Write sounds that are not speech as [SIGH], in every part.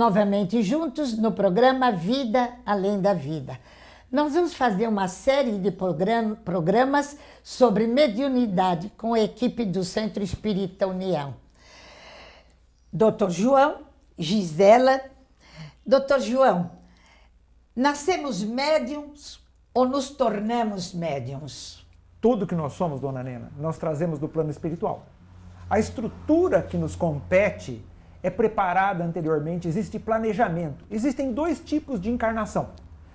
novamente juntos no programa Vida Além da Vida. Nós vamos fazer uma série de programas sobre mediunidade com a equipe do Centro Espírita União. Doutor João, Gisela. Doutor João, nascemos médiums ou nos tornamos médiums? Tudo que nós somos, dona Nena, nós trazemos do plano espiritual. A estrutura que nos compete é preparada anteriormente, existe planejamento. Existem dois tipos de encarnação: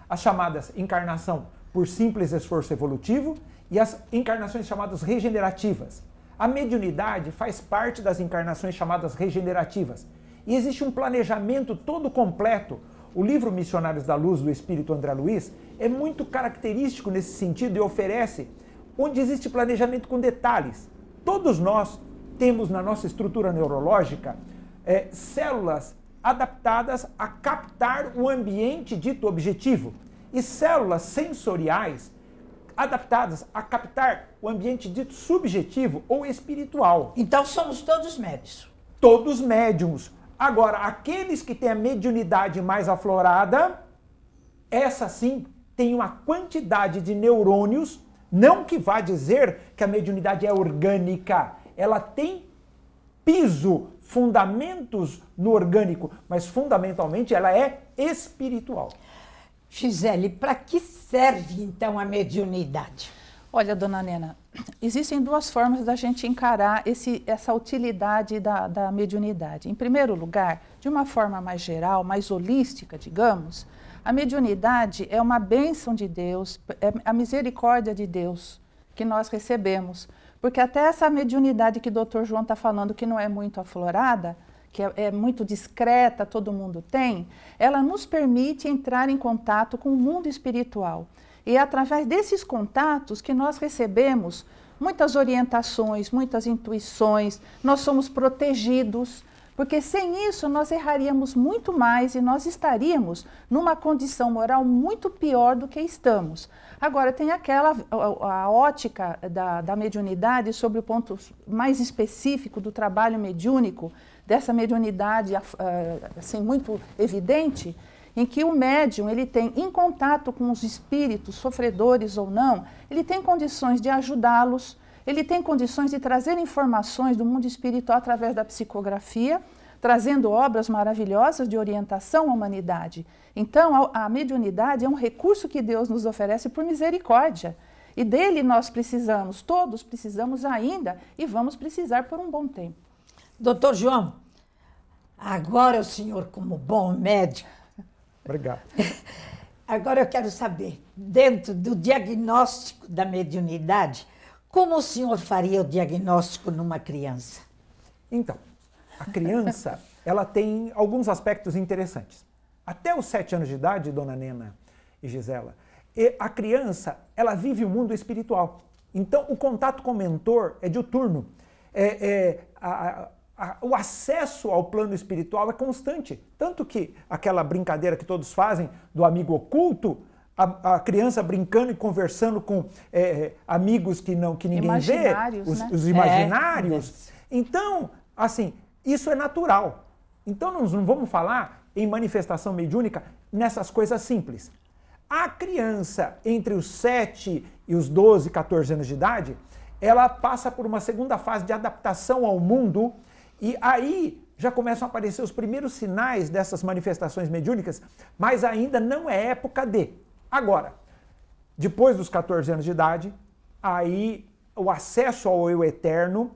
as chamadas encarnação por simples esforço evolutivo e as encarnações chamadas regenerativas. A mediunidade faz parte das encarnações chamadas regenerativas. E existe um planejamento todo completo. O livro Missionários da Luz do Espírito André Luiz é muito característico nesse sentido e oferece onde existe planejamento com detalhes. Todos nós temos na nossa estrutura neurológica é, células adaptadas a captar o ambiente dito objetivo e células sensoriais adaptadas a captar o ambiente dito subjetivo ou espiritual. Então somos todos médios. Todos médiums. Agora, aqueles que têm a mediunidade mais aflorada, essa sim tem uma quantidade de neurônios, não que vá dizer que a mediunidade é orgânica, ela tem piso fundamentos no orgânico, mas fundamentalmente ela é espiritual. Gisele, para que serve então a mediunidade? Olha, dona Nena, existem duas formas da gente encarar esse, essa utilidade da, da mediunidade. Em primeiro lugar, de uma forma mais geral, mais holística, digamos, a mediunidade é uma bênção de Deus, é a misericórdia de Deus que nós recebemos porque até essa mediunidade que o doutor João está falando, que não é muito aflorada, que é, é, muito discreta, todo mundo tem, ela nos permite entrar em contato com o mundo espiritual. E é através desses contatos que nós recebemos muitas orientações, muitas intuições, nós somos protegidos porque sem isso nós erraríamos muito mais e nós estaríamos numa condição moral muito pior do que estamos. Agora, tem aquela a, a ótica da, da mediunidade sobre o ponto mais específico do trabalho mediúnico, dessa mediunidade assim, muito evidente, em que o médium ele tem em contato com os espíritos sofredores ou não, ele tem condições de ajudá-los, ele tem condições de trazer informações do mundo espiritual através da psicografia, trazendo obras maravilhosas de orientação à humanidade. Então, a, mediunidade é um recurso que Deus nos oferece por misericórdia. E dele nós precisamos, todos precisamos ainda e vamos precisar por um bom tempo. Doutor João, agora é o senhor, como bom médico. Obrigado. [LAUGHS] Agora eu quero saber, dentro do diagnóstico da mediunidade, como o senhor faria o diagnóstico numa criança? Então, a criança, [LAUGHS] ela tem alguns aspectos interessantes. Até os sete anos de idade, dona Nena e Gisela, a criança, ela vive o mundo espiritual. Então, o contato com o mentor é diuturno. É, é, a, a, o acesso ao plano espiritual é constante. Tanto que aquela brincadeira que todos fazem do amigo oculto, a, a, criança brincando e conversando com é, é amigos que não que ninguém vê, os, né? os é. imaginários. É. Então, assim, isso é natural. Então, nós não vamos falar em manifestação mediúnica nessas coisas simples. A criança entre os 7 e os 12, 14 anos de idade, ela passa por uma segunda fase de adaptação ao mundo e aí já começam a aparecer os primeiros sinais dessas manifestações mediúnicas, mas ainda não é época de. Agora, depois dos 14 anos de idade, aí o acesso ao eu eterno,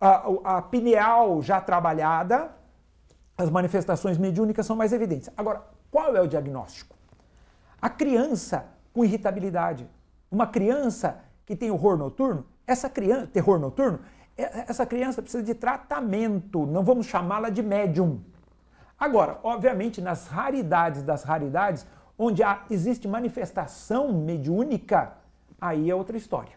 a, a pineal já trabalhada, as manifestações mediúnicas são mais evidentes. Agora, qual é o diagnóstico? A criança com irritabilidade, uma criança que tem horror noturno, essa criança, terror noturno, essa criança precisa de tratamento, não vamos chamá-la de médium. Agora, obviamente, nas raridades das raridades, onde há, existe manifestação mediúnica, aí é outra história.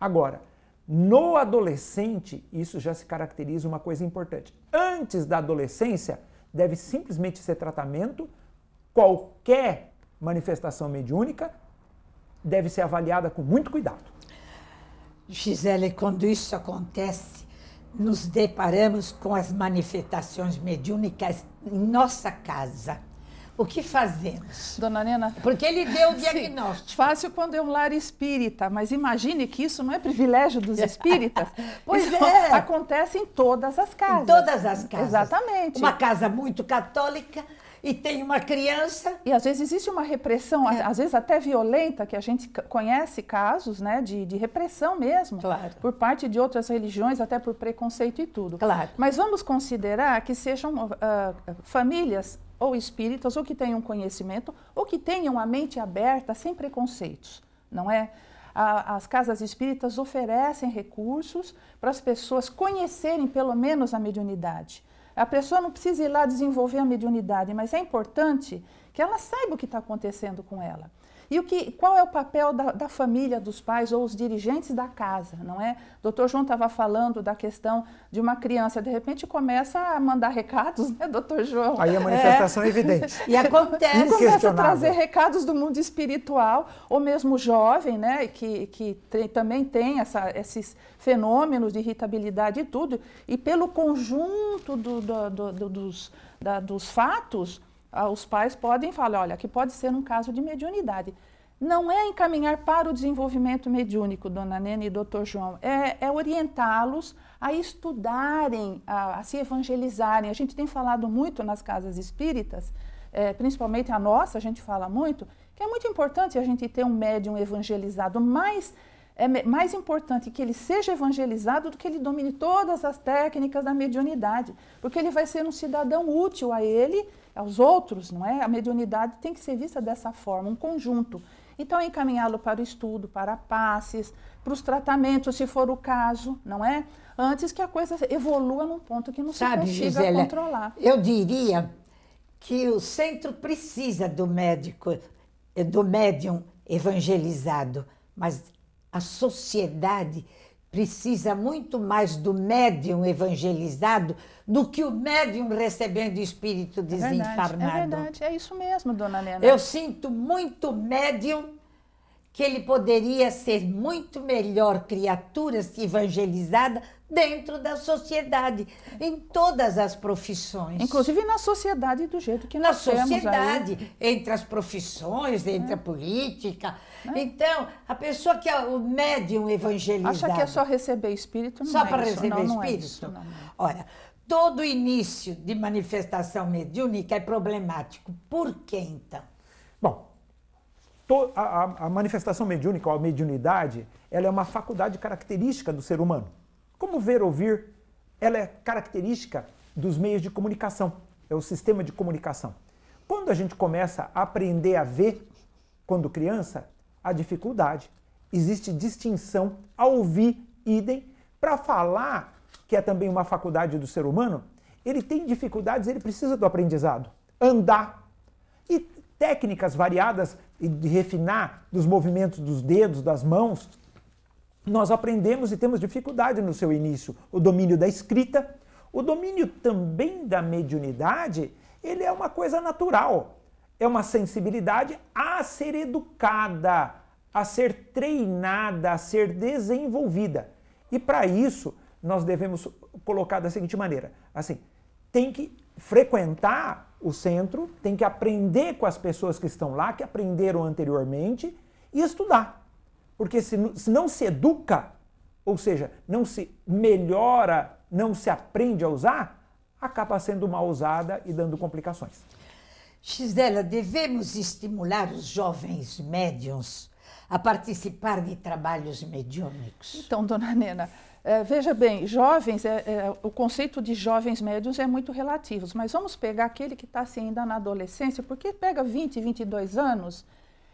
Agora, no adolescente, isso já se caracteriza uma coisa importante. Antes da adolescência, deve simplesmente ser tratamento, qualquer manifestação mediúnica deve ser avaliada com muito cuidado. Gisele, quando isso acontece, nos deparamos com as manifestações mediúnicas em nossa casa o que fazemos? Dona Nena. Porque ele deu o diagnóstico. Sim, fácil quando é um lar espírita, mas imagine que isso não é privilégio dos espíritas. [LAUGHS] pois isso é. Acontece em todas as casas. Em todas as casas. Exatamente. Uma casa muito católica e tem uma criança. E às vezes existe uma repressão, é. às vezes até violenta, que a gente conhece casos né, de, de repressão mesmo, claro. por parte de outras religiões, até por preconceito e tudo. Claro. Mas vamos considerar que sejam uh, famílias ou espíritas, ou que tenham conhecimento, ou que tenham a mente aberta, sem preconceitos, não é? as casas espíritas oferecem recursos para as pessoas conhecerem pelo menos a mediunidade. A pessoa não precisa ir lá desenvolver a mediunidade, mas é importante que ela saiba o que está acontecendo com ela. E o que, qual é o papel da, da família, dos pais ou os dirigentes da casa, não é? O doutor João estava falando da questão de uma criança, de repente começa a mandar recados, né, doutor João? Aí a é. manifestação é, é evidente. [LAUGHS] E acontece. E começa a trazer recados do mundo espiritual, ou mesmo jovem, né, que, que tem, também tem essa, esses fenômenos de irritabilidade e tudo, e pelo conjunto do, do, do, dos, da, dos fatos, ah, os pais podem falar, olha, que pode ser um caso de mediunidade. Não é encaminhar para o desenvolvimento mediúnico, dona Nena e doutor João, é, é orientá-los a estudarem, a, a, se evangelizarem. A gente tem falado muito nas casas espíritas, é, principalmente a nossa, a gente fala muito, que é muito importante a gente ter um médium evangelizado, mas é mais importante que ele seja evangelizado do que ele domine todas as técnicas da mediunidade, porque ele vai ser um cidadão útil a ele aos outros, não é? A mediunidade tem que ser vista dessa forma, um conjunto. Então, encaminhá-lo para o estudo, para passes, para os tratamentos, se for o caso, não é? Antes que a coisa evolua num ponto que não Sabe, se consiga Gisela, controlar. Eu diria que o centro precisa do médico, do médium evangelizado, mas a sociedade precisa muito mais do médium evangelizado do que o médium recebendo espírito desencarnado. É verdade, é, verdade. é isso mesmo, dona Helena. Eu sinto muito médium que ele poderia ser muito melhor criatura se evangelizada dentro da sociedade, em todas as profissões. Inclusive na sociedade do jeito que na nós Na sociedade, aí. entre as profissões, entre é. a política. É. Então, a pessoa que é o médium evangelizado... Acha que é só receber espírito, não Só é para receber não, espírito? Não é isso, não. Olha, todo início de manifestação mediúnica é problemático. Por que então? Bom, a, a manifestação mediúnica, ou a mediunidade, ela é uma faculdade característica do ser humano. Como ver, ouvir, ela é característica dos meios de comunicação, é o sistema de comunicação. Quando a gente começa a aprender a ver, quando criança, há dificuldade. Existe distinção a ouvir, idem, para falar, que é também uma faculdade do ser humano, ele tem dificuldades, ele precisa do aprendizado. Andar. E técnicas variadas e de refinar dos movimentos dos dedos, das mãos, nós aprendemos e temos dificuldade no seu início. O domínio da escrita, o domínio também da mediunidade, ele é uma coisa natural. É uma sensibilidade a ser educada, a ser treinada, a ser desenvolvida. E para isso, nós devemos colocar da seguinte maneira: assim, tem que frequentar o centro, tem que aprender com as pessoas que estão lá, que aprenderam anteriormente, e estudar. Porque se, se não se educa, ou seja, não se melhora, não se aprende a usar, acaba sendo mal usada e dando complicações. Xdela, devemos estimular os jovens médiums a participar de trabalhos mediúnicos? Então, dona Nena, é, veja bem, jovens, é, é, o conceito de jovens médios é muito relativo, mas vamos pegar aquele que está assim, ainda na adolescência, porque pega 20, 22 anos,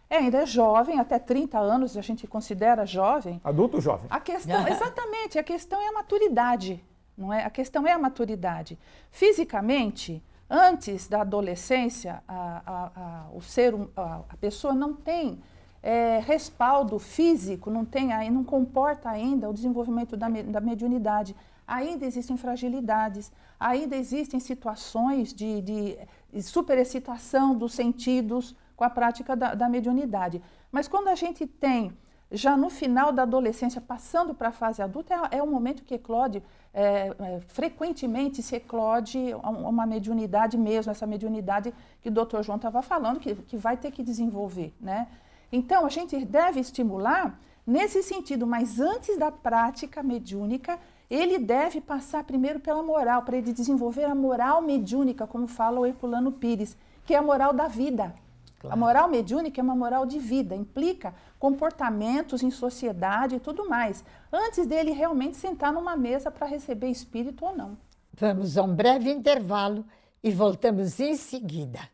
é, ainda é jovem, até 30 anos a gente considera jovem. Adulto jovem. A questão, [LAUGHS] exatamente, a questão é a maturidade, não é? A questão é a maturidade. Fisicamente, antes da adolescência, a, a, a o ser, hum, a, a pessoa não tem é, respaldo físico, não tem não comporta ainda o desenvolvimento da, da mediunidade. Ainda existem fragilidades, ainda existem situações de, de superexcitação dos sentidos com a prática da, da mediunidade. Mas quando a gente tem já no final da adolescência, passando para a fase adulta, é, é um momento que eclode, é, é, frequentemente se eclode uma mediunidade mesmo, essa mediunidade que o doutor João estava falando, que, que vai ter que desenvolver, né? Então, a gente deve estimular nesse sentido, mas antes da prática mediúnica, ele deve passar primeiro pela moral, para ele desenvolver a moral mediúnica, como fala o Herculano Pires, que é a moral da vida. Claro. A moral mediúnica é uma moral de vida, implica comportamentos em sociedade e tudo mais, antes dele realmente sentar numa mesa para receber espírito ou não. Vamos a um breve intervalo e voltamos em seguida.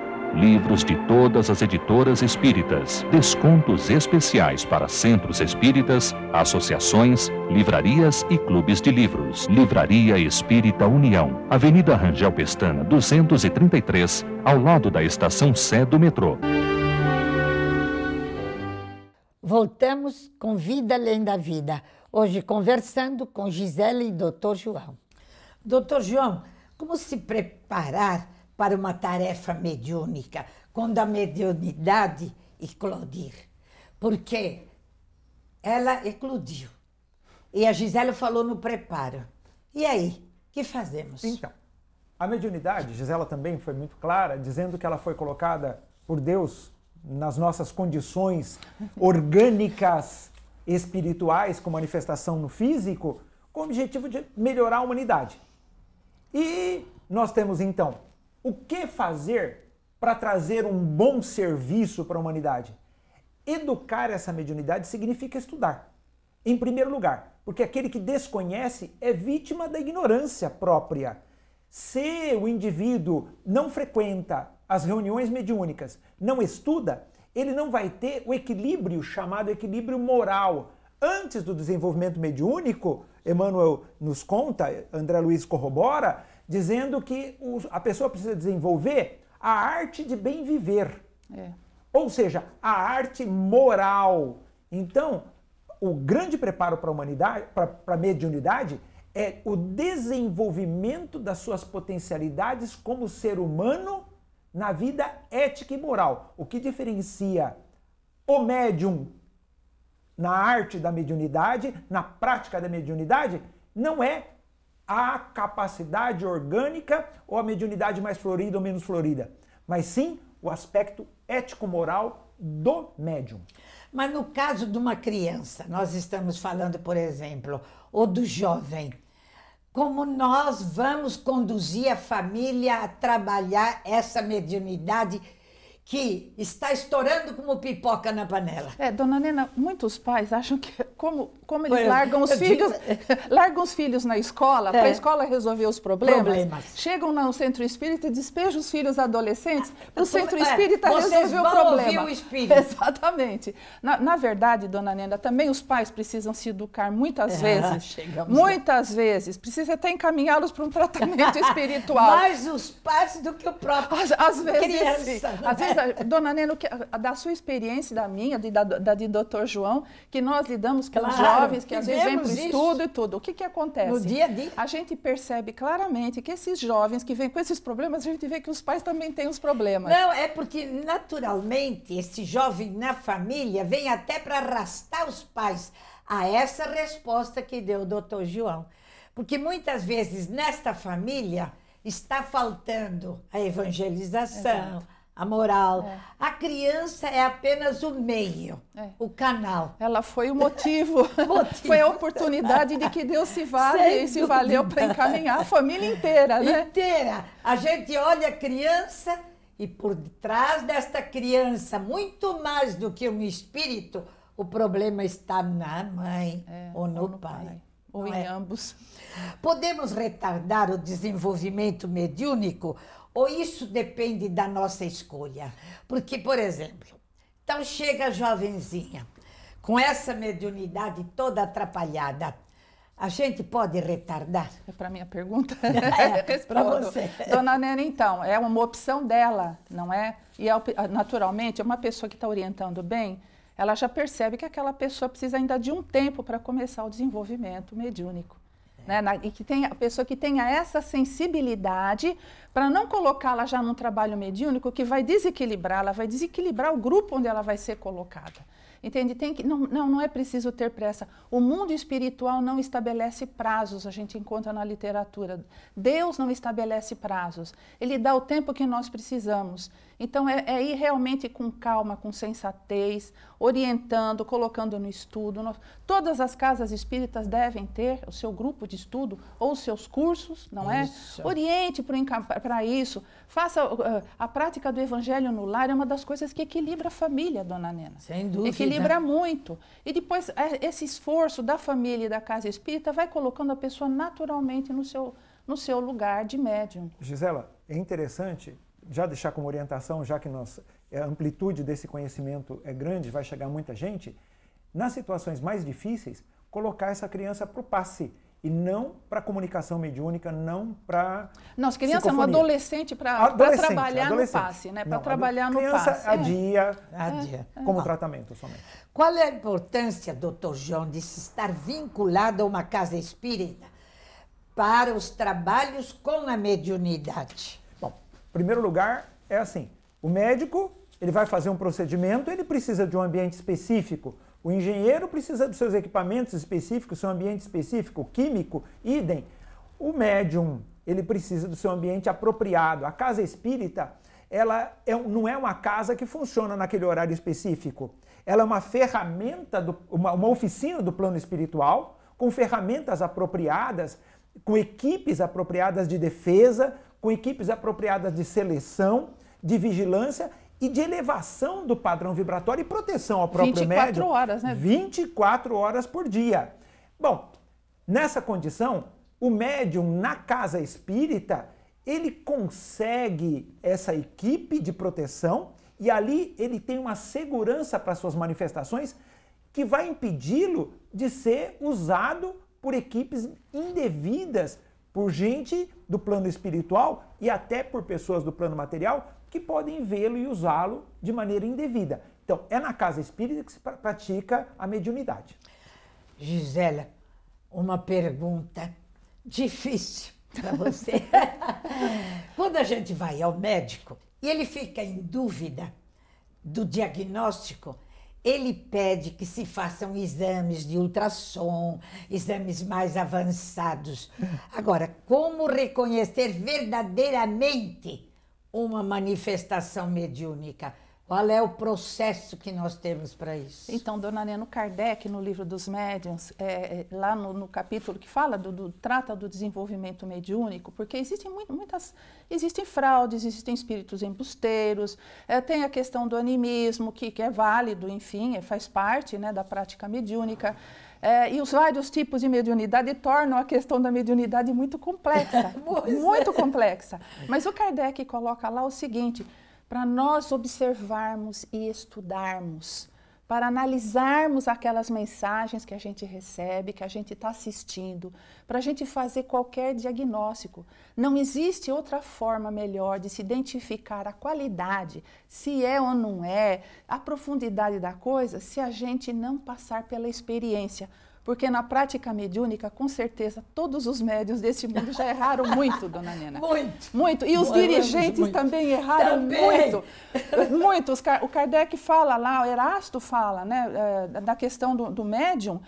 livros de todas as editoras espíritas, descontos especiais para centros espíritas, associações, livrarias e clubes de livros. Livraria Espírita União, Avenida Rangel Pestana, 233, ao lado da estação Sé do metrô. Voltamos com Vida Além da Vida, hoje conversando com Gisele e Dr. João. Dr. João, como se preparar para uma tarefa mediúnica, quando a mediunidade eclodir. Porque ela eclodiu. E a Gisela falou no preparo. E aí, que fazemos? Então, a mediunidade, Gisela também foi muito clara, dizendo que ela foi colocada por Deus nas nossas condições [LAUGHS] orgânicas espirituais com manifestação no físico, com o objetivo de melhorar a humanidade. E nós temos então o que fazer para trazer um bom serviço para a humanidade? Educar essa mediunidade significa estudar. Em primeiro lugar, porque aquele que desconhece é vítima da ignorância própria. Se o indivíduo não frequenta as reuniões mediúnicas, não estuda, ele não vai ter o equilíbrio chamado equilíbrio moral. Antes do desenvolvimento mediúnico, Emmanuel nos conta, André Luiz corrobora, dizendo que a pessoa precisa desenvolver a arte de bem viver. É. Ou seja, a arte moral. Então, o grande preparo para a humanidade, para a mediunidade, é o desenvolvimento das suas potencialidades como ser humano na vida ética e moral. O que diferencia o médium na arte da mediunidade, na prática da mediunidade, não é a capacidade orgânica ou a mediunidade mais florida ou menos florida, mas sim o aspecto ético-moral do médium. Mas no caso de uma criança, nós estamos falando, por exemplo, ou do jovem, como nós vamos conduzir a família a trabalhar essa mediunidade? que está estourando como pipoca na panela. É, dona Nena, muitos pais acham que [LAUGHS] como, como eles largam os filhos, digo... [LAUGHS] largam os filhos na escola, é. para a escola resolver os problemas, problemas. chegam no centro espírita e despejam os filhos adolescentes ah, para o centro é, espírita é, resolver o problema. o espírito. [LAUGHS] Exatamente. Na, na, verdade, dona Nena, também os pais precisam se educar muitas é, vezes. Muitas lá. vezes. Precisa até encaminhá-los para um tratamento espiritual. Mais os pais do que o próprio. Às, às vezes, criança, sim. Né? Às vezes mas, dona Nena, ah, da sua experiência da minha, de, da, da de doutor João, que nós lidamos com claro, jovens que às vezes vêm para estudo e tudo, o que, que acontece? No dia a dia. A gente percebe claramente que esses jovens que vêm com esses problemas, a gente vê que os pais também têm os problemas. Não, é porque naturalmente esse jovem na família vem até para arrastar os pais a essa resposta que deu o doutor João. Porque muitas vezes nesta família está faltando a evangelização, Exato a moral. É. A criança é apenas o meio, é. o canal. Ela foi o motivo. [LAUGHS] motivo. Foi a oportunidade de que Deus se vale Sem e se dúvida. valeu para encaminhar a família inteira, né? Inteira. A gente olha a criança e por trás desta criança, muito mais do que um espírito, o problema está na mãe é, ou no, ou no pai. pai. Ou em é? ambos. Podemos retardar o desenvolvimento mediúnico ou isso depende da nossa escolha? Porque, por exemplo, então chega a jovenzinha com essa mediunidade toda atrapalhada. A gente pode retardar? É para minha pergunta. [LAUGHS] É, [LAUGHS] para você. Dona Nena, então, é uma opção dela, não é? E é naturalmente, é uma pessoa que está orientando bem, ela já percebe que aquela pessoa precisa ainda de um tempo para começar o desenvolvimento mediúnico né? Na, e que tenha, a pessoa que tenha essa sensibilidade para não colocá-la já num trabalho mediúnico que vai desequilibrá-la, vai desequilibrar o grupo onde ela vai ser colocada. Entende? Tem que, não, não, não é preciso ter pressa. O mundo espiritual não estabelece prazos, a gente encontra na literatura. Deus não estabelece prazos. Ele dá o tempo que nós precisamos. Então, é, é ir realmente com calma, com sensatez, orientando, colocando no estudo. Nós, todas as casas espíritas devem ter o seu grupo de estudo ou os seus cursos, não é? isso. é? Oriente para isso. Faça uh, a prática do evangelho no lar, é uma das coisas que equilibra a família, dona Nena. Sem dúvida. Equilibra equilibra muito. E depois, é, esse esforço da família e da casa espírita vai colocando a pessoa naturalmente no seu, no seu lugar de médium. Gisela, é interessante já deixar como orientação, já que nossa é, a amplitude desse conhecimento é grande, vai chegar muita gente, nas situações mais difíceis, colocar essa criança para o passe e não para comunicação mediúnica, não para. Nossa, criança é uma adolescente para trabalhar no passe, né? Para trabalhar no passe. É. dia é, a dia é. como tratamento somente. Qual é a importância, doutor João, de se estar vinculado a uma casa espírita para os trabalhos com a mediunidade? Bom, em primeiro lugar, é assim: o médico ele vai fazer um procedimento, ele precisa de um ambiente específico o engenheiro precisa dos seus equipamentos específicos, seu ambiente específico, químico, idem. O médium, ele precisa do seu ambiente apropriado. A casa espírita, ela é, não é uma casa que funciona naquele horário específico. Ela é uma ferramenta, do, uma, uma oficina do plano espiritual, com ferramentas apropriadas, com equipes apropriadas de defesa, com equipes apropriadas de seleção, de vigilância e de elevação do padrão vibratório e proteção ao próprio 24 médium. 24 horas, né? 24 horas por dia. Bom, nessa condição, o médium na casa espírita, ele consegue essa equipe de proteção e ali ele tem uma segurança para suas manifestações que vai impedi-lo de ser usado por equipes indevidas, por gente do plano espiritual e até por pessoas do plano material que podem vê-lo e usá-lo de maneira indevida. Então, é na casa espírita que se pratica a mediunidade. Gisela, uma pergunta difícil para [LAUGHS] você. Quando a gente vai ao médico e ele fica em dúvida do diagnóstico, ele pede que se façam exames de ultrassom, exames mais avançados. Agora, como reconhecer verdadeiramente uma manifestação mediúnica? Qual é o processo que nós temos para isso? Então, Dona Neno Kardec, no livro dos médiuns, é, é, lá no, no, capítulo que fala do, do, trata do desenvolvimento mediúnico, porque existem muitas existem fraudes, existem espíritos embusteiros, é, tem a questão do animismo que, que é válido, enfim, é, faz parte né, da prática mediúnica. É, e os vários tipos de mediunidade tornam a questão da mediunidade muito complexa. [LAUGHS] É. muito é. complexa. Mas o Kardec coloca lá o seguinte: para nós observarmos e estudarmos para analisarmos aquelas mensagens que a gente recebe, que a gente está assistindo, para a gente fazer qualquer diagnóstico. Não existe outra forma melhor de se identificar a qualidade, se é ou não é, a profundidade da coisa, se a gente não passar pela experiência. Porque na prática mediúnica, com certeza, todos os médios deste mundo já erraram muito, dona Nena. Muito. Muito. E os dirigentes muito. também erraram também. muito. muito. O Kardec fala lá, o Erasto fala, né, eh, da questão do, do médium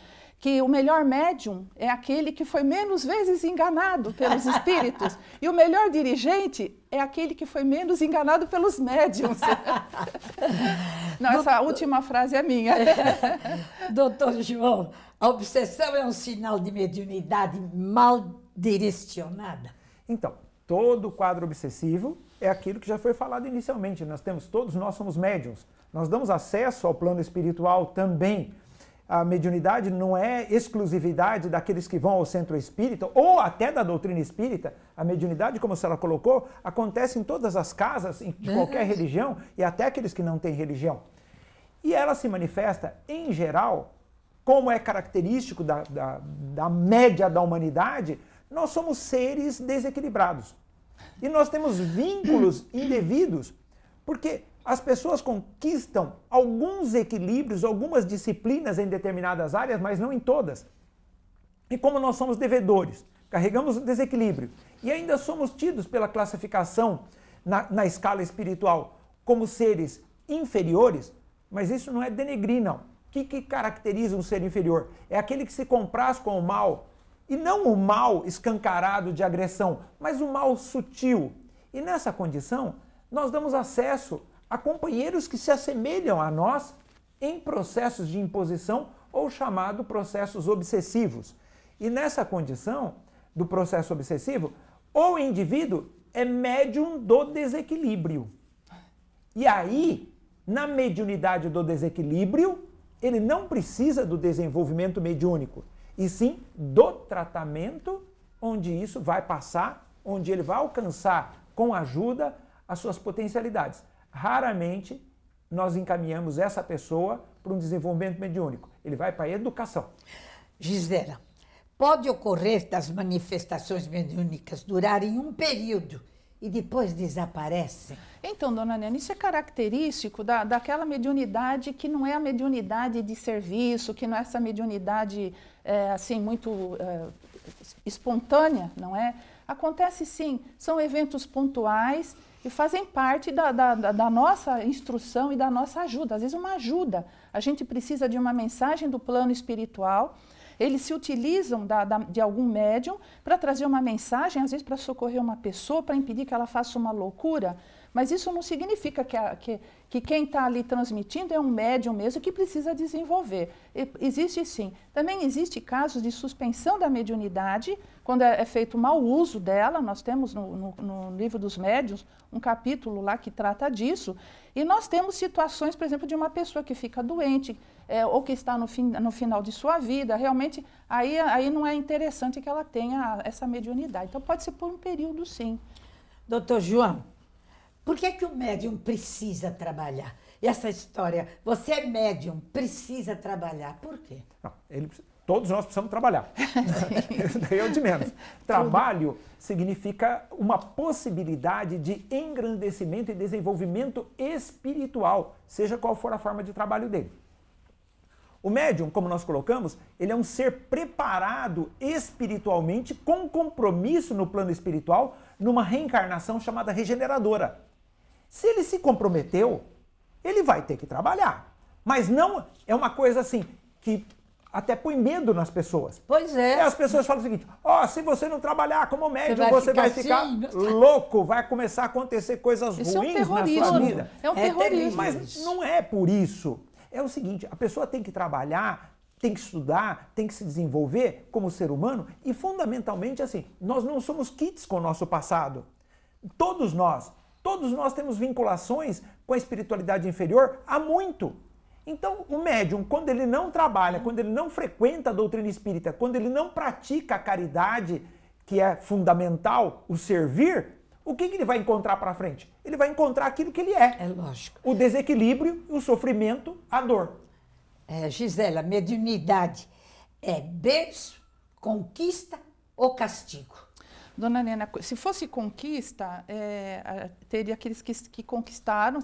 que o melhor médium é aquele que foi menos vezes enganado pelos espíritos [LAUGHS] e o melhor dirigente é aquele que foi menos enganado pelos médiums. [LAUGHS] Não, Doutor... essa última frase é minha. [LAUGHS] Doutor João, a obsessão é um sinal de mediunidade mal direcionada? Então, todo quadro obsessivo é aquilo que já foi falado inicialmente. Nós temos, todos nós somos médiums. Nós damos acesso ao plano espiritual também a mediunidade não é exclusividade daqueles que vão ao centro espírita ou até da doutrina espírita. A mediunidade, como se ela colocou, acontece em todas as casas, de qualquer religião e até aqueles que não têm religião. E ela se manifesta, em geral, como é característico da, da, da média da humanidade, nós somos seres desequilibrados. E nós temos vínculos indevidos, porque as pessoas conquistam alguns equilíbrios, algumas disciplinas em determinadas áreas, mas não em todas. E como nós somos devedores, carregamos o desequilíbrio e ainda somos tidos pela classificação na, na escala espiritual como seres inferiores, mas isso não é denegrir, não. O que, que caracteriza um ser inferior? É aquele que se compraz com o mal, e não o mal escancarado de agressão, mas o mal sutil. E nessa condição, nós damos acesso a companheiros que se assemelham a nós em processos de imposição ou chamado processos obsessivos. E nessa condição do processo obsessivo, o indivíduo é médium do desequilíbrio. E aí, na mediunidade do desequilíbrio, ele não precisa do desenvolvimento mediúnico, e sim do tratamento onde isso vai passar, onde ele vai alcançar com ajuda as suas potencialidades raramente nós encaminhamos essa pessoa para um desenvolvimento mediúnico. Ele vai para a educação. Gisela, pode ocorrer das manifestações mediúnicas durarem um período e depois desaparecem? Então, dona Nena, isso é característico da, daquela mediunidade que não é a mediunidade de serviço, que não é essa mediunidade é, assim muito é, espontânea, não é? Acontece sim, são eventos pontuais e fazem parte da, da, da, nossa instrução e da nossa ajuda. Às vezes, uma ajuda. A gente precisa de uma mensagem do plano espiritual eles se utilizam da, da, de algum médium para trazer uma mensagem, às vezes para socorrer uma pessoa, para impedir que ela faça uma loucura. Mas isso não significa que, a, que, que quem está ali transmitindo é um médium mesmo que precisa desenvolver. E, existe sim. Também existe casos de suspensão da mediunidade, quando é, é feito mau uso dela. Nós temos no, no, no livro dos médiuns um capítulo lá que trata disso. E nós temos situações, por exemplo, de uma pessoa que fica doente, é, ou que está no, fim, no final de sua vida, realmente aí, aí não é interessante que ela tenha essa mediunidade. Então pode ser por um período, sim. Doutor João, por que, é que o médium precisa trabalhar? E essa história, você é médium, precisa trabalhar. Por quê? Não, ele, todos nós precisamos trabalhar. [LAUGHS] [LAUGHS] Eu de menos. Trabalho significa uma possibilidade de engrandecimento e desenvolvimento espiritual, seja qual for a forma de trabalho dele. O médium, como nós colocamos, ele é um ser preparado espiritualmente, com compromisso no plano espiritual, numa reencarnação chamada regeneradora. Se ele se comprometeu, ele vai ter que trabalhar. Mas não é uma coisa assim que até põe medo nas pessoas. Pois é. E as pessoas falam o seguinte: ó, oh, se você não trabalhar como médium, você vai, você ficar, vai ficar assim. Né? louco, vai começar a acontecer coisas ruins é um na sua vida. É um é terrorismo. É Mas não é por isso é o seguinte: a pessoa tem que trabalhar, tem que estudar, tem que se desenvolver como ser humano e, fundamentalmente, assim, nós não somos kits com o nosso passado. Todos nós, todos nós temos vinculações com a espiritualidade inferior há muito. Então, o médium, quando ele não trabalha, quando ele não frequenta a doutrina espírita, quando ele não pratica a caridade, que é fundamental, o servir, o que, que ele vai encontrar para frente? Ele vai encontrar aquilo que ele é. É lógico. O desequilíbrio, o sofrimento, a dor. É, Gisela, mediunidade é berço, conquista ou castigo? Dona Nena, se fosse conquista, é, teria aqueles que, que conquistaram,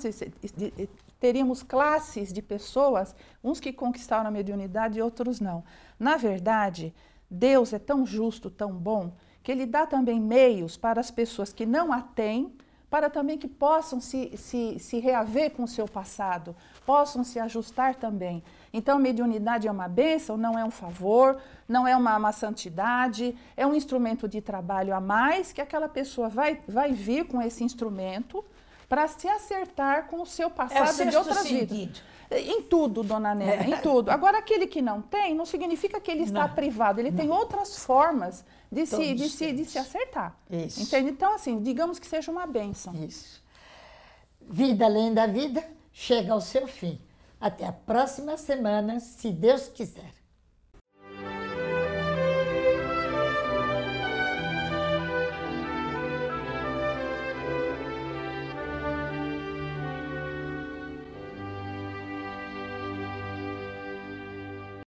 teríamos classes de pessoas, uns que conquistaram a mediunidade e outros não. Na verdade, Deus é tão justo, tão bom, que ele dá também meios para as pessoas que não a têm, para também que possam se, se, se reaver com o seu passado, possam se ajustar também. Então, mediunidade é uma bênção, não é um favor, não é uma, uma santidade, é um instrumento de trabalho a mais que aquela pessoa vai, vai vir com esse instrumento para se acertar com o seu passado é o de outras vidas. Em tudo, dona Nena, em é. tudo. Agora, aquele que não tem, não significa que ele está não. privado, ele não. tem outras formas de, se, de, se, de se acertar. Isso. Entende? Então, assim, digamos que seja uma benção. Isso. Vida além da vida chega ao seu fim. Até a próxima semana, se Deus quiser.